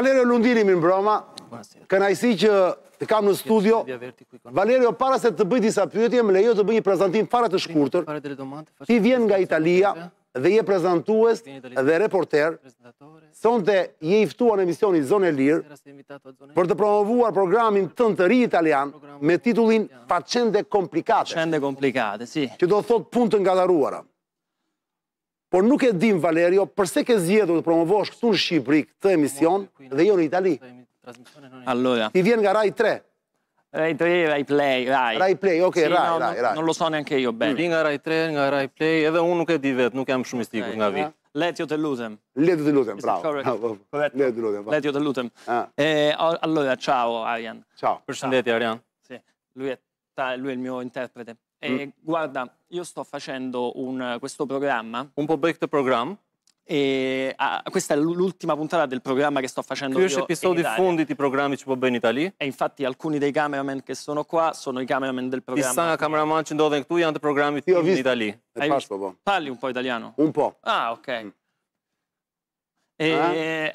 Valerio Lundini mi në broma, kënajsi që të kam në studio. Valerio, para se të bëjt disa pyetje, më lejo të bëjt një prezentim fara të shkurtër. Ti vjen nga Italia dhe je prezentues dhe reporter, sonë të je iftua në emisioni Zone Lirë për të promovuar programin tënë të ri italian me titullin Facende Komplikate. Facende Komplikate, si. Që do thot punë të ngadaruara por nuk e dim Valerio, përse ke zjedhur të promovosh këtu në Shqipëri këtë emision dhe jo në Itali? Alloja. Ti vjen nga Rai 3? Rai 3, Rai Play, Rai. Rai Play, ok, Rai, Rai, Rai. Nuk lo sonë janë kejo, Ben. Mm. Vjen nga Rai 3, nga Rai Play, edhe unë nuk e di vetë, nuk jam shumë istikur nga vi. Letë jo të lutem. Letë jo të lutem, bravo. Letë jo të lutem. Letë jo të lutem. Alloja, ciao, Arjan. Ciao. Përshëndetje, Arjan. Si, lui e il mio interprete. Guarda, io sto facendo un, questo programma. Un po' break the program. E, ah, questa è l'ultima puntata del programma che sto facendo Più io episodi fondi di programmi ci può bene in Italia. E infatti alcuni dei cameraman che sono qua sono i cameraman del programma. Ti stanno cameraman ci dove tu hai programmi in Italia. Boh. Parli un po' italiano? Un po'. Ah, ok. Mm. E, ah.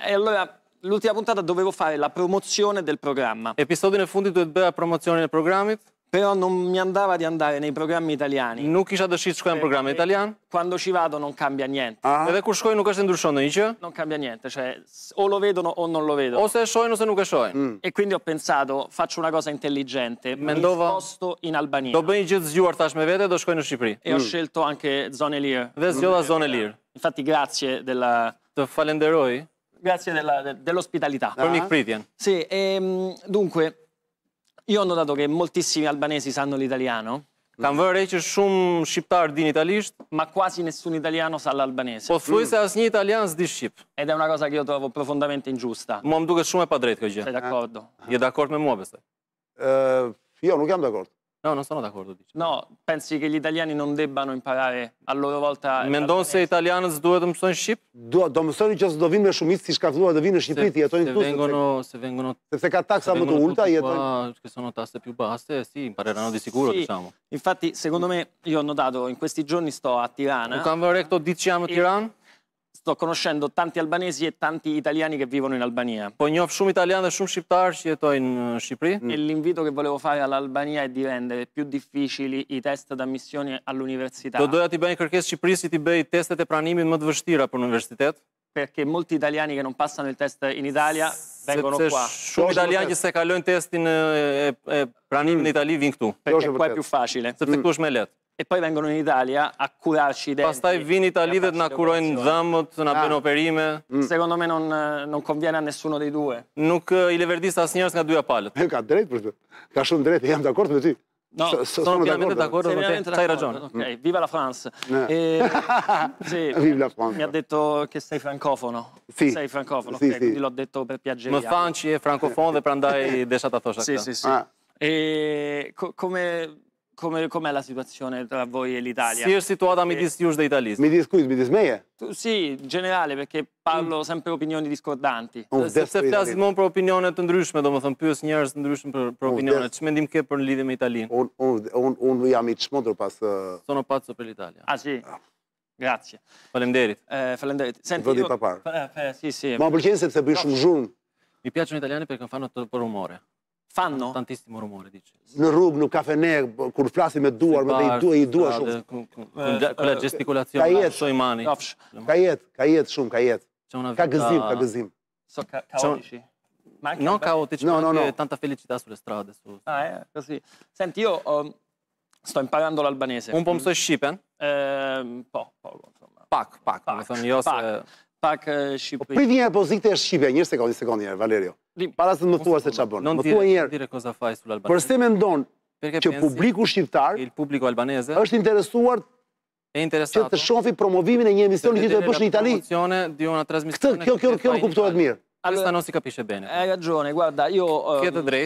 e allora l'ultima puntata dovevo fare la promozione del programma. Episodi nel fondo fondi tu promozione del programma? però non mi andava di andare nei programmi italiani. Nuk isha dëshirë të shkoj në programin italian. Quando ci vado non cambia niente. Ah. Edhe kur shkoj nuk është ndryshon Non cambia niente, cioè o lo vedono o non lo vedono. Ose e shohin ose nuk e shohin. Mm. E quindi ho pensato, faccio una cosa intelligente, Mendova... mi sposto in Albania. Do bëj gjë të tash me vete, do shkoj në Shqipëri. E mm. ho scelto anche zone lir. Dhe zgjodha mm. zone lirë. Infatti grazie della Të falenderoj. Grazie dell'ospitalità. Dell ah. Per Nick Prithian. Sì, e, ehm, dunque Io ho jo, notato che moltissimi albanesi sanno l'italiano. Kam vërë e që shumë shqiptarë din italisht, ma quasi nessun italiano sa l'albanese. Po fluj se asë një italian së di shqip. Ed e una cosa kjo trovo profondamente ingjusta. Mo më duke shumë e pa drejtë kjo gjë. Se d'akordo. Je d'akord me mua, beset? Jo, nuk jam d'akord. No, non sono d'accordo. Diciamo. No, pensi che gli italiani non debbano imparare a loro volta... Mendon se italianët duhet të mësojnë Shqip? Do, do mësojnë që s'do vinë me shumicë si shkaftuar, do vinë në Shqipëri, ti jetojnë këtu. Se vengono... Se vengono... se ka taksa më të ulta, jetojnë... Che sono tasse più basse, sì, impareranno di sicuro, sì. diciamo. Infatti, secondo me, io ho notato, in questi giorni sto a Tirana... U kam vërre këto ditë që jam në Tirana? sto conoscendo tanti albanesi e tanti italiani che vivono in Albania. Po njof shumë italian dhe shumë shqiptar që jetojnë në Shqipëri. Mm. E l'invito che volevo fare all'Albania è di rendere più difficili i test d'ammissione all'università. Do doja ti kërkesë Shqipërisë si ti bëj testet e pranimit më të vështira për universitet? Perché molti italiani che non passano il test in Italia vengono qua. Shumë italianë që se kalojnë testin e pranimit mm. në Itali vijnë këtu. Perché qua è più facile. Sepse mm. këtu është më lehtë. e poi vengono in Italia a curarci i denti. Pastaj vini italiani e na kurojnë dhëmbët, na bëjnë operime. Secondo me non, non conviene a nessuno dei due. Nuk eh, i leverdis asnjëherë nga dyja palët. Eh, ka drejt për këtë. Ka shumë drejt, jam dakord me ty. No, sono, sono pienamente d'accordo con te, hai ragione. Ok, viva la France. Eh. E, sì, viva la France. Mi ha detto che sei francofono. Sì. Sei francofono, sì, okay, sì. quindi l'ho detto per piacere. Ma fanci e francofono per andare desata tosha. Sì, sì, sì. Ah. E co come Come, com'è la situazione tra voi e l'Italia? Sì, è situata a midis e... italiani. Midis qui, midis meje? Sì, in generale, perché parlo mm. sempre opinioni discordanti. Se se mon un pro opinione të ndryshme, do pyes njerëz të ndryshëm për për opinionet. Ç'më ndim ke për lidhje me Italinë? Un un un un jam i çmendur pas uh, Sono pazzo per l'Italia. Ah sì. Ah. Grazie. Faleminderit. Eh, faleminderit. Senti, Vodi io... Pa, eh, eh, sì, sì. Ma pëlqen sepse bëj shumë zhurmë. Mi piacciono italiani perché fanno troppo rumore. Fanno? Tantissimo rumore, dice. Në rrugë, në kafe kur flasi me duar, me dhe i duar, i duar shumë. Kërë gestikulacion, ka jetë, ka jetë, ka jetë shumë, ka jetë. Ka gëzim, ka gëzim. So ka Në tanta felicitas sulle strade. Ah, e, così. Senti, io sto imparando l'albanese. Un po mësoj Shqipen. Po, po, po. Pak, pak, pak, pak, pak, pak, pak Shqipëri. Për një pozitë e Shqipëri, po, një sekundë, një sekundë, Valerio. Lim, para se të më po, thuash se çfarë bën. Më thua një herë. Dire Koza Por se mendon që publiku shqiptar, il është interesuar interesuar. Që të shohë promovimin e një emisioni që të bësh në Itali. këtë diona Kjo kjo kjo kuptohet mirë. Alstanosi kapishe bene. Hai ragione, guarda, io Kjetë um, te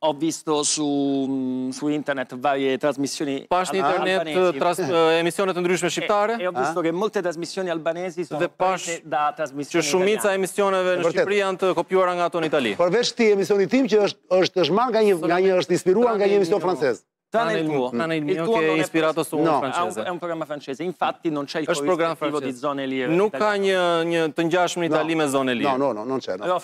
ho visto mm, su, su internet varie trasmissioni Pash në internet eh, tras, eh, emisionet ndryshme shqiptare. E, e ho visto che molte trasmissioni albanesi sono dhe pash da trasmissioni Që shumica emisioneve në Shqipëri janë të kopjuara nga ato në Itali. Përveç ti emisioni tim që është është është marrë nga një nga një është inspiruar nga një emision francez. Tanë mm. il një tanë il mio che su un no, È ah, un programma francese, infatti non c'è il corrispettivo di zone lire. Nuk ka një një të ngjashëm në Itali me zone lire. No, no, no, non c'è, no.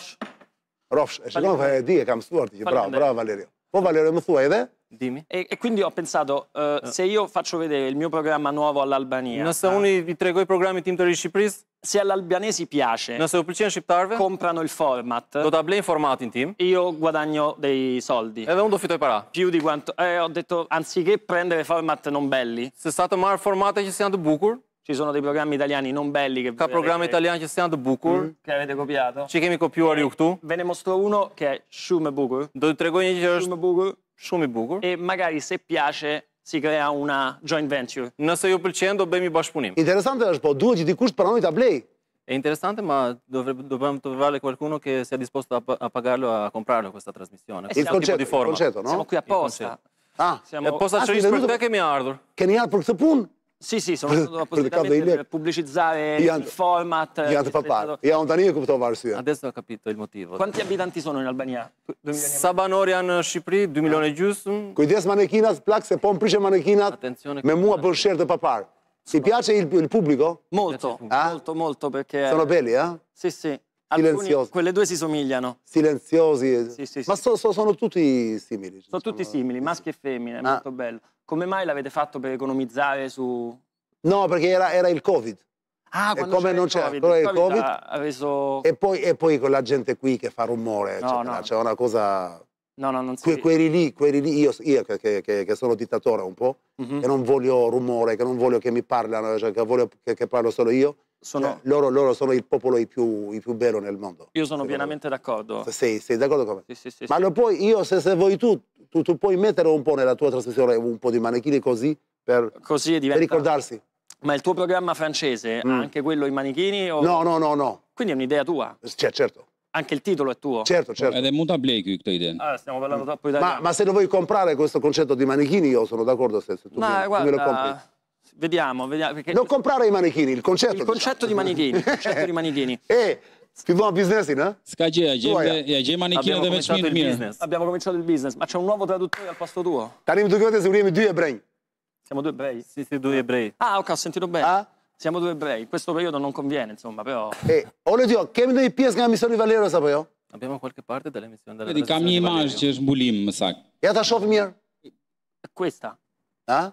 Rofsh, e shikon e di e kam bravo, bravo Valerio. Po Valerio, më thuaj edhe? Dimmi. E, e, quindi ho pensato, eh, no. Eh. se io faccio vedere il mio programma nuovo all'Albania... Nëse ah. unë i tregoj programin tim të ri Shqipërisë, se all'albanese piace, nëse u pëlqen shqiptarëve, comprano il format. Do ta blejnë formatin tim. Io guadagno dei soldi. Edhe unë do fitoj para. Più di quanto eh, ho detto anziché prendere format non belli. Se sa të marr formate që janë të bukur, Ci sono dei programmi italiani non belli che Ka programmi italiani që janë të bukur, che mm, avete copiato. Ci kemi kopjuar ju këtu. Ve ne mostro uno che è shumë bukur. Do të tregoj një që është shumë bukur, shumë i bukur. E magari se piace si crea una joint venture. Nëse ju pëlqen do bëjmë bashkëpunim. Interesante është, po duhet që dikush të pranoj ta blej. e interessante, ma dovremmo të trovare qualcuno che sia disposto a, pagarlo a comprarlo questa trasmissione. Il concetto di forma. Concetto, no? Siamo qui apposta. Ah, siamo apposta ah, sì, per te mi ardor. Che ne ha per Sì, sì, sono stato appositamente per pubblicizzare il and, format. Gli papà, io non tanico come trovarsi. Adesso ho capito il motivo. Quanti abitanti sono in Albania? Sabanorian Shqipëri, 2 milioni milione gjysmë. Kujdes manekinat, plak se po mpriqe manekinat me mua për shërë të papar. Ti piace il, il pubblico? Molto, eh? molto, molto perché... Sono belli, eh? Sì, sì. Alcuni, quelle due si somigliano. Silenziosi. Sì, sì, sì. Ma so, so, sono tutti simili. Sono insomma. Diciamo. tutti simili, maschi e femmine, ah. molto bello. Come mai l'avete fatto per economizzare su... No, perché era, era il Covid. Ah, quando come non c'era il Covid, il COVID, il reso... e, poi, e poi con la gente qui che fa rumore, no, no. c'è una cosa... No, no, non si... Que, quelli lì, quelli lì io, io che, che, che, sono dittatore un po', mm -hmm. che non voglio rumore, che non voglio che mi parlano, cioè che voglio che, che parlo solo io, sono... Cioè, loro, loro, sono il popolo più, il più, bello nel mondo. Io sono pienamente d'accordo. Sei, sei d'accordo con me? Sì, sì, sì, Ma poi io, se, se vuoi tu, tu, tu, puoi mettere un po' nella tua trasmissione un po' di manichini così per, così diventa... per ricordarsi. Ma il tuo programma francese mm. ha anche quello i manichini? O... No, no, no, no. Quindi è un'idea tua? Cioè, certo. Anche il titolo è tuo? Certo, certo. Ed è mutable qui, idea. Ah, stiamo parlando mm. troppo italiano. Ma, ma, se lo vuoi comprare questo concetto di manichini io sono d'accordo se, se tu, Ma, mi, guarda... tu me lo compri. vediamo, vediamo. Perché... Non comprare i manichini, il concetto. Il concetto di manichini, il concetto di manichini. E eh, Fillon biznesin, ha? Eh? Ska gjë, ja gjem, ja gjem manikinë dhe vetëm një mirë. Abbiamo cominciato il business, ma c'è un nuovo traduttore al posto tuo. Tani më duket se uriemi dy ebrei. Siamo due ebrei. Sì, sì, due ebrei. Ah, ok, ho sentito bene. Ah? Siamo due ebrei. Questo periodo non conviene, insomma, però. E eh, ole dio, che mi i pjesë nga missioni Valero apo jo? Abbiamo qualche parte della missione della. Vedi, kam një imazh që është mbulim më sakt. Ja ta shoh mirë. Questa. Ah?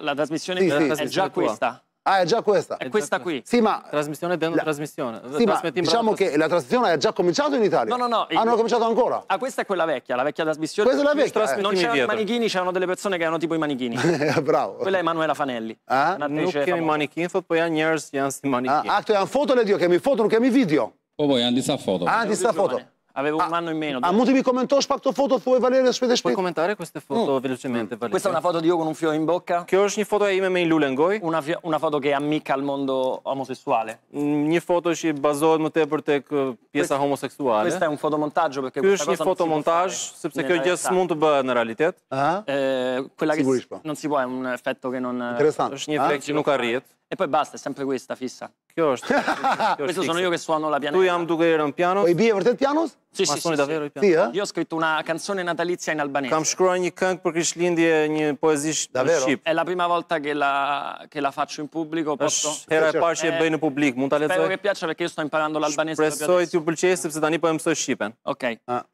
La trasmissione sì, sì, è sì, già questa. Ah, è già questa? È, è questa qui. Sì, ma... Trasmissione dentro la... trasmissione. Sì, ma diciamo che la trasmissione è già cominciata in Italia. No, no, no. Hanno ah, il... cominciato ancora. Ah, questa è quella vecchia, la vecchia trasmissione. Questa è la vecchia. Eh. Non c'erano i manichini, c'erano delle persone che erano tipo i manichini. Eh, bravo. Quella è Emanuela Fanelli. Eh? Ah? Nuk kemi manikin, thot po janë njerëz janë si manikin. Ah, këto janë foto le dio, che mi foto, che mi video. Po poi, andi disa foto. Andi disa foto. avevo un anno in meno. A molti mi commentò spa questa foto thoi e po, mm. Mm. Valeria spede shpejt. Puoi commentare queste foto velocemente Valeria. Questa è una foto di io con un fiore in bocca. Che ho ogni foto è io me in lulengoi. Una una foto che ammica al mondo omosessuale. Ogni foto ci basò mo te per te uh, pjesa homoseksuale. Questa è un fotomontaggio perché questa cosa Questo è un fotomontaggio, sepse che gjë s'mund të bëhet në realitet. Ëh. Eh, quella che po. non si può è un effetto che non Interessante. Ogni effetto che non arriet. E poi basta, è sempre questa, fissa. Questo sono io che suono la pianeta. Tu am duke në piano. Po bie vërtet pianos? Sì, sì, sì, davvero sì. piano? Sì, eh? Io ho scritto una canzone natalizia in albanese. Kam shkruar një këngë për Krishtlindje, një poezi davvero? È la prima volta che la, che la faccio in pubblico, posso? Është hera e parë e certo. bëj në publik, mund ta lexoj? Spero che piaccia perché io sto imparando l'albanese. Presoj t'ju pëlqej sepse tani po e mësoj shqipen. Okej. Okay. Ah.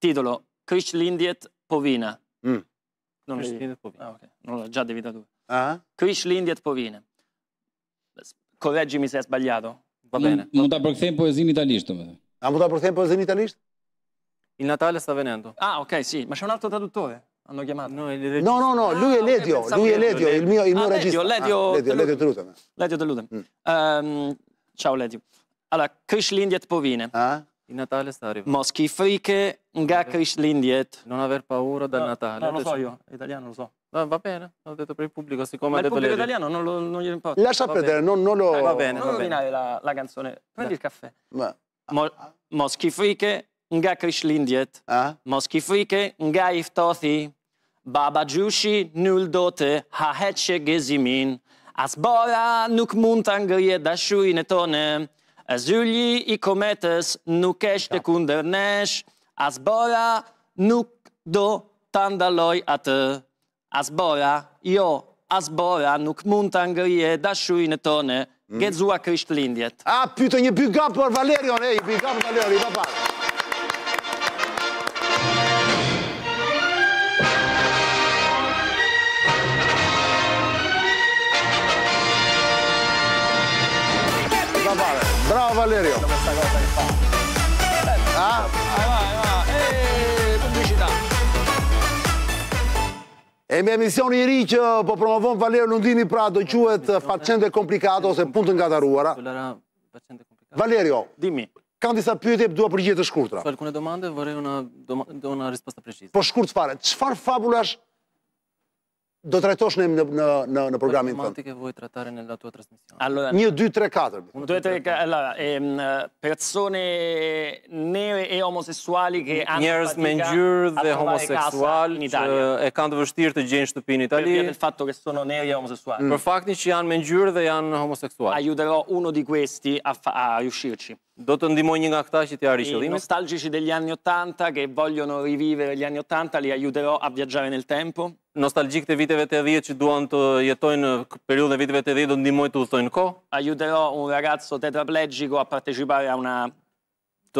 Titolo: Krishtlindjet Povina. Mm. Non Krishtlindjet Povina. Ah, okay. Non devi già devitato. Ah. Krishtlindjet Povina. Correggimi se e sbagliato. Va bene. Mund ta përkthejmë poezinë italisht domethënë. A mund ta përkthejmë poezinë italisht? Il Natale sta venendo. Ah, ok, sì, ma c'è un altro traduttore. Hanno chiamato. No, no, no, no. lui è ah, Ledio, ah, lui è Ledio, il mio, il mio ah, regista. Ledio, ah, Ledio, Ledio Ledio Telutame. Mm. Um, ciao Ledio. Allora, Chris Lindiet Povine. Ah? Il Natale sta arrivando. Moschi friche, nga Krishlindjet. Non aver paura del no, Natale. No, lo so io, italiano lo so. No, va bene, ho detto per il pubblico, siccome Ma il pubblico italiano non, lo, non glielo importa. Lascia perdere, non, non, lo... Dai, va bene, non va rovinare la, la, canzone. Prendi Dai. il caffè. Ma... Mo, friche, nga krishlindiet. Ah? Moschifike, nga iftothi. Baba Jushi nuldote haheche gezimin. Asbora nuk muntangrie da shuinetone. Zylji i cometes, nuk eshte kunder nesh. Asbora nuk do tandaloi a te. A sbora, jo, a sbora nuk mund të ngrie dhe e tonë mm. gëzua krysht lindjet. A, pyto një për Valerion, e, një për Valerion, i bëpare. I Bravo, Valerion. Valerio. mësta kërë të E me emision i ri që po promovon Valerë Lundini pra do quet facende komplikato ose punë të nga Valerio, Valerë jo, kanë disa pyetje për duha për të shkurtra. Falë kune domande, vërë e në rispasta preqizë. Po shkurt fare, qëfar fabulash do të rajtosh në programin të tënë. Një, 2, 3, 4. Një, 2, 3, 4. Një, 2, tre, 4. persone e homoseksuali ke antipatika. Njërës me njërë dhe homoseksual që e kanë të vështirë të gjenjë shtëpi në Itali. Për faktë të sono neve e homoseksual. Për faktin që janë me njërë dhe janë homoseksual. Ajuderò uno di questi a riuscirci. Do të ndimoj një nga këta që t'ja arishë dhimi? I nostalgici degli anni 80, che vogliono rivivere gli anni 80, li ajudero a viaggiare nel tempo nostalgjik të viteve të edhje që duan të jetojnë periud dhe viteve të edhje do të ndimoj të uthojnë ko? Ajuderë unë ragazzo tetraplegjiko a partecipare a una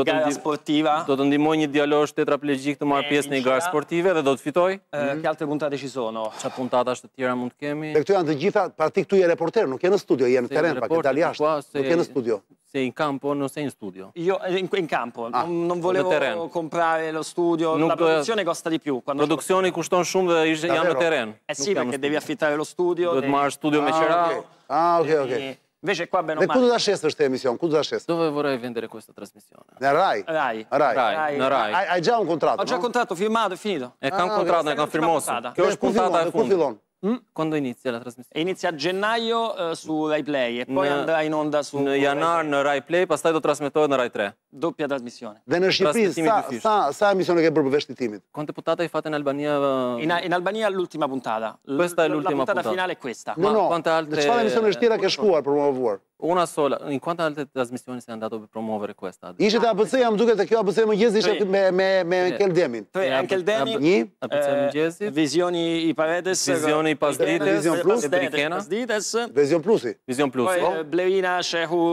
Gara sportiva. Do të ndimoj një dialog shtetë të marrë pjesë një gara sportive dhe do të fitoj. Kjallë mhm. të punëtate që i Qa punëtate ashtë të tjera mund të kemi. Dhe këtu janë të gjitha, pra ti këtu i reporter, nuk e në studio, i në teren, pa këtë ali ashtë, nuk e në studio. Se i në kampo, në se i në studio. Jo, in ah, në kampo, nuk volevo comprare lo studio, la produzione kosta di produzione Produksioni kushton shumë dhe janë në teren. E si, përke devi fitare lo studio. Do të marrë studio me ah, qëra. Ah, ok, ok. Invece qua bene o male... Cu da șest ăștia emisiuni? Cu da Dove vorrei vendere questa trasmissione? Da Rai? Rai. Rai. Rai. No, Rai. Hai, hai già un contratto, Ho già no? contratto, firmato, finito. E ah, un contratto, che ha firmato. Che ho spuntato al fondo. Cu Quando hmm? inizia la trasmissione? Inizia a gennaio su Rai Play e poi andrà in onda su In janar in Rai Play, pas taj do trasmettoje in Rai 3. Doppia trasmissione. Dhe në Shqipri, sa emisione ke bërë për vestitimit? Quante deputata i fate in Albania? In Albania l'ultima puntata. Questa è l'ultima puntata. La puntata finale è questa. No, no. Quante altre... Quante emisione è stila che è scuola per muovo Una sola. In quante altre trasmissioni se è andato per promuovere questa? Ise te APC, am duke te kio APC e Mugiesi, ise te me Ankel Demi. Ankel Demi, Visioni i Paredes, Visioni i pas ditës. Vizion Plusi. Vizion Plusi. Blevina, Shehu,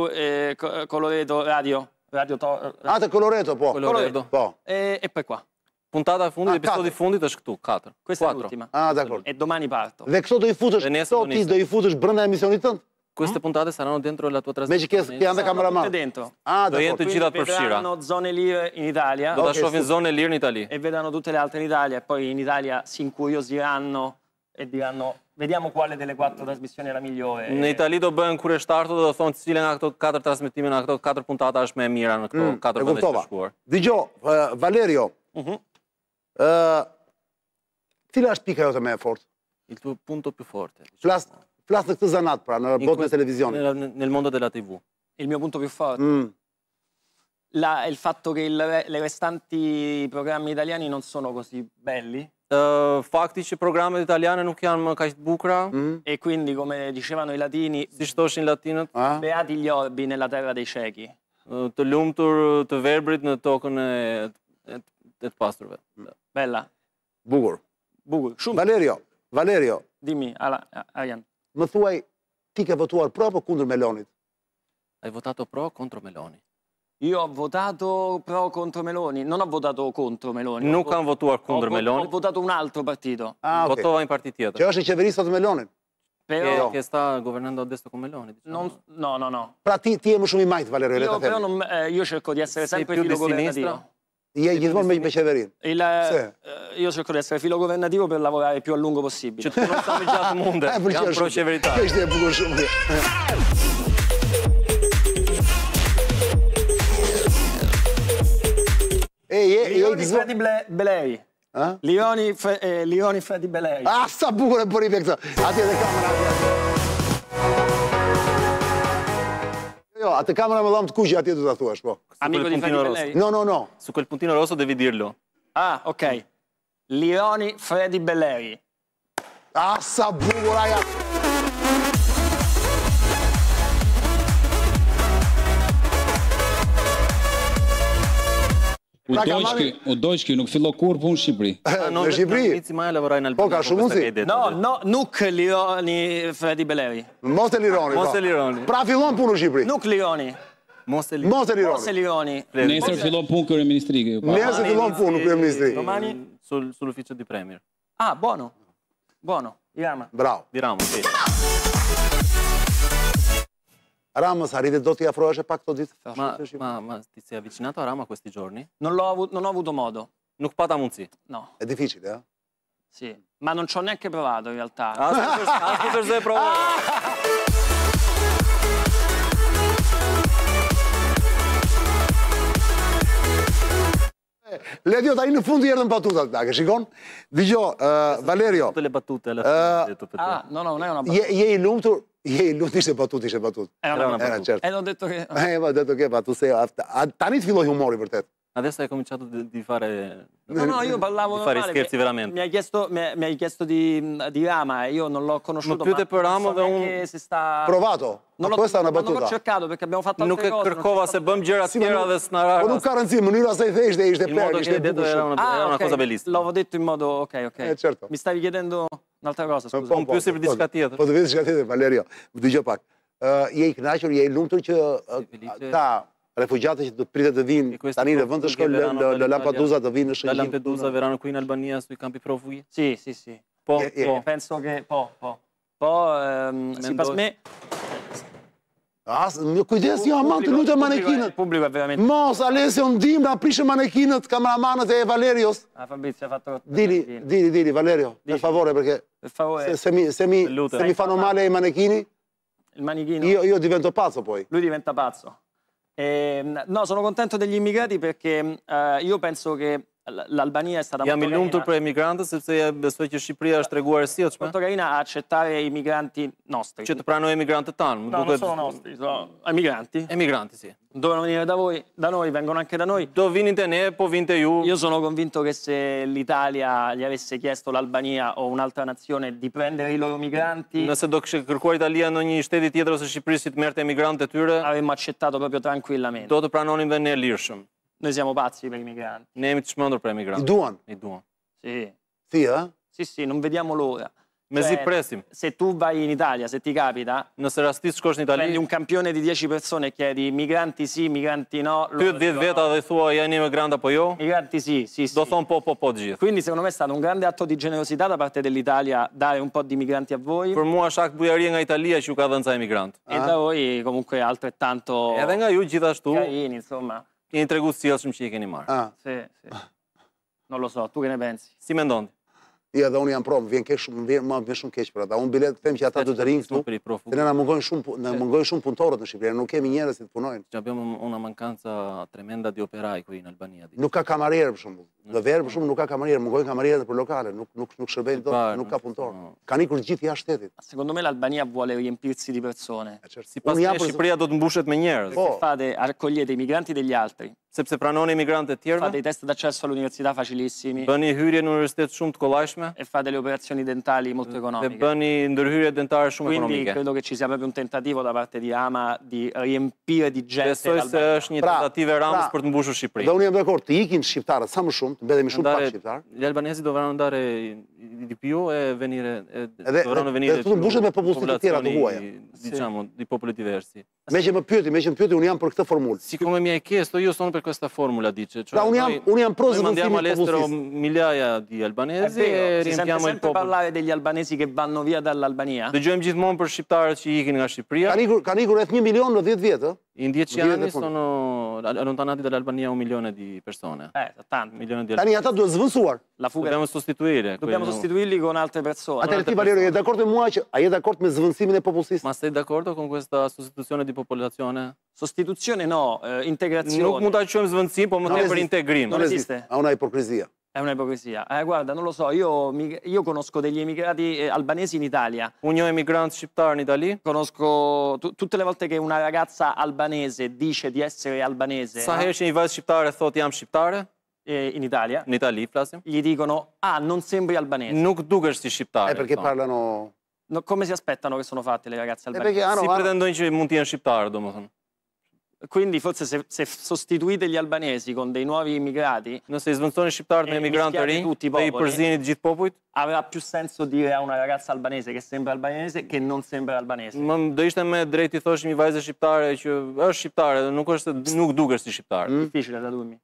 Coloredo, Radio. A të Coloredo, po. Coloredo. Po. E poi qua. Puntata e fundit, episodi fundit është këtu, 4. Questa è l'ultima. Ah, d'accordo. E domani parto. Dhe këto do i futesh, këto ti do i futesh brënda emisionit tënë? Queste mm. puntate saranno dentro la tua trasmissione. Me që kësë andë kameraman. Tutte dentro. Ah, d'accordo. Do jetë gjithat përshira. Quindi vedranno zone lire in Italia. Do da shofin zone lire in Italia. E vedranno tutte le altre in Italia. E poi in Italia si incuriosiranno... e diranno vediamo quale delle quattro trasmissioni è la migliore. Në Itali do bëhen kur mm, e shtartë do thonë cilën nga këto katër transmetime nga këto katër puntata është më e mira në këto katër vende të shkuar. Dgjoj, uh, Valerio. Ëh. Mhm. Eh, uh -huh. uh, cila është pika jote më e fortë? Il tuo punto più forte. Diciamo. Flas flas këtë zanat pra në botën e televizionit. Nel, nel mondo della TV. Il mio punto più forte. Mm. La, il fatto che i restanti programmi italiani non sono così belli, fakti që programet italiane nuk janë më kajtë bukra. Mm. E quindi, come dicevano i latini... Si shtoshin latinët? Ah. Beati gli orbi nella terra dei sheki Të lumëtur të verbrit në tokën e të pasurve. Bella. Bukur. Bukur, shumë. Valerio, Valerio. Dimi, Arjan. Më thuaj, ti ke votuar pro për kundër Melonit? A votato pro kontro Melonit. Io ho votato pro contro Meloni, non ho votato contro Meloni. Nunca ho votato contro ho Meloni. Ho votato un altro partito. Ah, okay. Votavo in partito. Cioè, oggi c'è verificato Meloni. Però... Che, che, sta governando adesso con Meloni. Diciamo. Non, no, no, no. Pra ti, ti emozioni mai, Valerio Io, però non, eh, io cerco di essere sempre più filogovernativo. Gli svolme invece Verin. Io cerco di essere filogovernativo per lavorare più a lungo possibile. Cioè, tu non stai già al mondo, eh, è un procedere. Questo è un po' Leoni Lioni eh? eh, Freddy Belei. Eh? Lioni, Fe, eh, Lioni Freddy Belei. Ah, sta pure un po' ripiegato. A telecamera. Jo, atë kamera me dhamë të a te do ta thuash, po. Amico di Freddy Belei. No, no, no. Su quel puntino rosso devi dirlo. Ah, ok. Leoni Freddy Belei. Ah, sa bukur ajo. U pra dojshki nuk fillo kur punë në Shqipëri. Në Shqipëri? Po, ka shumë mundësi. No, no, nuk lironi Fredi Belevi. Mos e lironi, po. Mos e lironi. Pra fillon punë në Shqipëri. Nuk lironi. Mos e lironi. Mos e lironi. Nesër fillon punë kërë e ministri. Nesër fillon punë kërë e ministri. Domani, sul në di premier. Ah, bono. Bono. Virama. Bravo. Virama. Virama. Ramos ha ridotto a Froce Pacto di ma, ma, ma ti sei avvicinato a Rama questi giorni? Non, ho avuto, non ho avuto modo. Nukpata Munzi? No. È difficile, eh? Sì, ma non ci ho neanche provato in realtà. Aspetta, ah, se ah, provo. Le dio da in fondo erano battute al dag, Shikon. Dico, uh, eh, Valerio. Tutte le battute alla fine. Uh, ah, no, no, non è una battuta. Ieri l'ultimo Je i lutë patut, batut, ishte batut. Era në e Era në batut. Era në batut. Era në batut. Era në batut. Era në batut. Era Adesso hai cominciato di fare... No, no, io parlavo di fare scherzi veramente. Mi ha chiesto, mi, ha chiesto di, di Rama, io non l'ho conosciuto. Ma più te per Rama, da un... Provato. Non questa è una battuta. Non l'ho cercato, perché abbiamo fatto altre nuk cose. che cercava se bëm gjëra të tjera dhe snarara. Nuk ka rëndzim, më njëra se i thejsh dhe ishte per, ishte bukushu. Ah, era una cosa bellissima. L'ho detto in modo, ok, ok. E eh, certo. Mi stavi chiedendo un'altra cosa, po', scusa. Po, più se per diska tjetër. Po, të vizë diska tjetër, Valerio. Dijë pak. Je eh, i knaqër, je i lumtur që eh, ta refugjate që të pritet të vinë tani në vend të shkolë në Lampedusa të vinë në Shqipëri. Në Lampedusa verano ku në Albani as ku kampi provui. Si, si, si. Po, po. Penso që po, po. Po, si pas me As, në kujdes, jo, amant, të lutë e manekinët. Publiko, e përgjami. Mos, Alesi, unë dim, da prishë manekinët, kameramanët e e Valerios. A, përbis, që e fatot. Dili, dili, dili, Valerio, në favore, përke. Në favore, se mi, se mi, se mi fanomale e manekini. Il manekinë. Io jo, diventë pazzo, poi. Lui diventa pazzo. Eh, no, sono contento degli immigrati perché eh, io penso che l'Albania è stata Jam molto i lumtur per emigrantët sepse besoj që Shqipëria është treguar e sjellshme. Molto a accettare i migranti nostri. Që të pranojë emigrantët tan, no, duket. Non nostri, sono emigranti. Emigranti, sì. Dovevano venire da voi, da noi, vengono anche da noi. Do vinite ne, po vinte ju. Io sono convinto che se l'Italia gli avesse chiesto l'Albania o un'altra nazione di prendere i loro migranti, nëse do kishte kërkuar Italia në një shtet tjetër ose Shqipëri të merrte emigrantët e tyre, avremmo accettato proprio tranquillamente. Do të pranonim dhe ne lirshëm. Ne siamo pazzi per i migranti. Ne mi smondo per i migranti. I duan. I duan. Sì. Sì, eh? Sì, sì, non vediamo l'ora. Ma si presim. Se tu vai in Italia, se ti capita, non sarà sti scorso in Italia. Prendi un campione di 10 persone e chiedi migranti sì, migranti no. Tu di veta dhe thua ja emigrant apo jo? Migranti sì, sì, sì. Do thon po po po gjith. Quindi secondo me è stato un grande atto di generosità da parte dell'Italia dare un po' di migranti a voi. Per mua shak bujari nga Italia që u ka dhënë ca emigrant. E da voi comunque altrettanto. E da nga ju gjithashtu. Ja, insomma. Keni të regu shumë që i keni marë. Se, Në lo so, tu kene benci. Si me ndonë? Ja, dhe unë jam pro, më vjen kesh, më vjen më vjen shumë keq për ata. Unë bilet them që ata do të rinjë këtu. Se në na mungojnë shumë, na mungojnë shumë punëtorët në Shqipëri, nuk kemi njerëz që të punojnë. Ja bëm una mankanca tremenda di operaj këtu në Albania. Nuk ka kamarierë për shembull. Në mm. verë, për shumë, nuk ka kamarierë, mungojnë dhe për lokale, nuk shërbejnë do, nuk ka punëtorë. Ka një kërë gjithë jashtë tëtit. Sekundo me, l'Albania vuale e jempirë persone. Si pas të Shqipëria do të mbushet me njerës. Po. Fade, arkolljete, imigranti dhe gli altri. Sepse pranone imigrante tjerve. Fade, i testë dhe qësë falë universita facilissimi. Bëni hyrje në universitet shumë të kolajshme. E fade le operacioni dentali molto ekonomike. Dhe bëni ndërhyrje dentare shumë ekonomike. un tentativo da parte di Ama di riempire di pra, pra, për të jam të ikin shqiptarët sa më shumë, Mbedhemi shumë pak eh? shqiptar. Lë do vranë ndarë Lipiu e venire e dorën e venire. Edhe edhe mbushet me popullsi të tjerë të huaja. Diçam di popullit diversi. vërsi. Meqë më pyeti, meqë më pyeti, un jam për këtë formulë. Si kumë mia e ke, sot ju son për këtë formulë diç çfarë. Da pra, un jam, un jam pro zëvendësimi të alestro miliaja di albanezë e rimpiamo il popolo. Si sentiamo parlare degli albanesi che vanno via dall'Albania. Dëgjojmë gjithmonë për shqiptarët që ikin nga Shqipëria. Kan ikur, kan ikur rreth 1 milion në 10 vjet, ë? I ndjet që janë son në anëtanati dal u milionë di persone. Eh, ë, tan milionë di. Tani ata duhet zvendësuar. La fuga. Dobbiamo sostituire. Dobbiamo sostituirli con altre persone. Atenti Valerio, je dakord me mua që a je dakord me e popullsisë? Ma sei d'accordo con questa sostituzione di popolazione? Sostituzione no, eh, integrazione. Nuk mund ta quajmë per integrim. Non esiste. È una ipocrisia. È un'ipocrisia. Eh, guarda, non lo so, io, io conosco degli emigrati eh, albanesi in Italia. Unione Migrant Shiptar in Italia? Conosco tutte le volte che una ragazza albanese dice di essere albanese. Sa herë që një vajzë shqiptare thotë jam shqiptare? eh, in Italia. Në Itali flasim? Gli dicono, ah, non sembri albanese. Nuk dukesh si shqiptar. E eh, perché no. parlano... No, come si aspettano che sono fatte le ragazze eh, albanesi? Perché, ah, no, si ah, pretendono che non siano shqiptar, domani. Quindi forse se, se, sostituite gli albanesi con dei nuovi immigrati... Nëse i zvendësoni shqiptarët me emigrantë eh, të rinj dhe i përzini të gjithë popujt... Avrà più senso dire a una ragazza albanese che sembra albanese che non sembra albanese. Ma do ishte me drejt i thoshim një vajze shqiptare që është shqiptare, nuk është nuk dukesh si shqiptare. Mm. Difficile da durmi.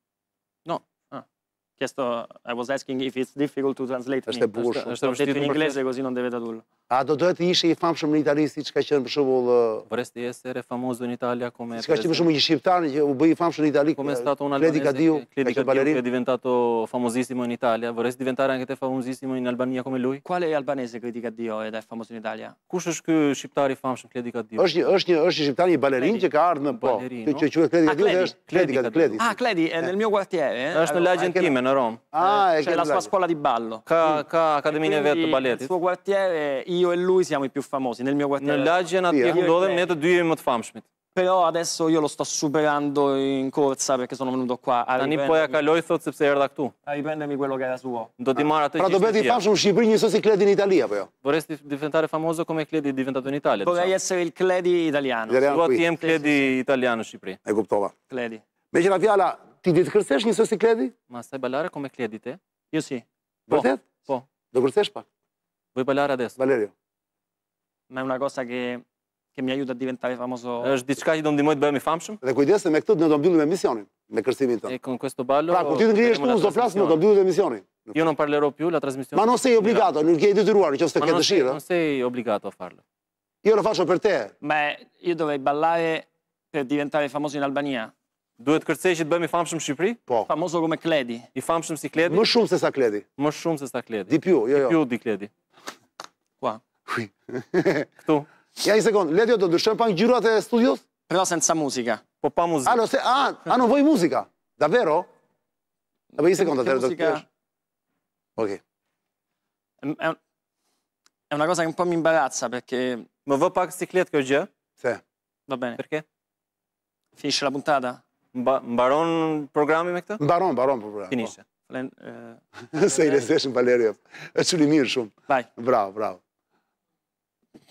Chiesto, uh, I was asking if it's difficult to translate me. Êshtë e burë shumë. Êshtë e vështirë në inglese, e gozinon dhe vetë adullë. A do dojtë ishe i famë shumë në Italië, si që ka qënë për shumë... Vresti uh, esere famoso në Italia, kome... Si ka qënë për shumë një shqiptarë, që u bëjë i famë shumë në Italië, kome uh, stato unë albanese, Kledi Kadiu, që e diventato famosissimo në Italia, vresti diventare anke te famosissimo në Albania, kome lui. Quale e albanese, Kledi Kadiu, edhe famoso në Italia? Kush është kë shqiptarë i famë shumë, Kledi Kadiu? është një shqiptarë i balerin që ka ardhë në po, që që Kledi Kadiu, është Kledi Kadiu. Ah, Kledi, në mjë Venerom. Ah, eh, c'è la sua scuola di ballo. Ca, ca, Accademia Verto Balletti. Nel suo quartiere io e lui siamo i più famosi, nel mio quartiere. Nell'Agia eh. na Pierdode met due imot famschmidt. Però adesso io lo sto superando in corsa perché sono venuto qua a riprendermi, quello che era suo. Ma Però dovete fare un ciprigno su Cledi in Italia, però. Vorresti diventare famoso come Cledi è diventato in Italia. Vorrei diciamo. essere il Cledi italiano. Il tuo team Cledi italiano, Cipri. Hai Cledi. Invece la fiala Ti di kërcesh një sos kledi? Ma saj balare ku me kledi ti. Jo si. Po. Vërtet? Po. Do kërcesh pak. Voj balare ades. Valerio. Me una cosa che che mi aiuta a diventare famoso. Ës diçka që do ndihmoj të bëhem i famshëm? Dhe kujdes se me këtë ne do mbyllim emisionin me kërsimin tonë. E kon questo ballo. Pra, kur ti ngrihesh tu, do flas në do mbyllim emisionin. Jo non parlero più la trasmissione. Ma non sei obbligato, non ti è detturuar, se ke dëshirë. Ma Non sei obbligato a farlo. Io lo faccio per te. Ma io dovrei ballare per diventare famoso in Albania. Duhet kërcej që të bëmë i famshëm Shqipëri? Po. Famoso mos me Kledi. I famshëm si Kledi? Më shumë se sa Kledi. Më shumë se sa Kledi. Di pju, jo jo. Di pju di Kledi. Kua. Kui. Këtu. Ja i sekundë, Ledio, o të ndërshëm pa gjyruat e studios? Prasen të sa muzika. Po pa muzika. Alo, se, a, a në voj muzika? Da vero? a, bëj i sekundë të të të të të të të të të të po të të të të të të të të të të të të të të të të Mbaron programi me këtë? Mbaron, mbaron programi. Po. Finishe. Se i lesteshën Valerio. E që një mirë shumë. Bravo, bravo.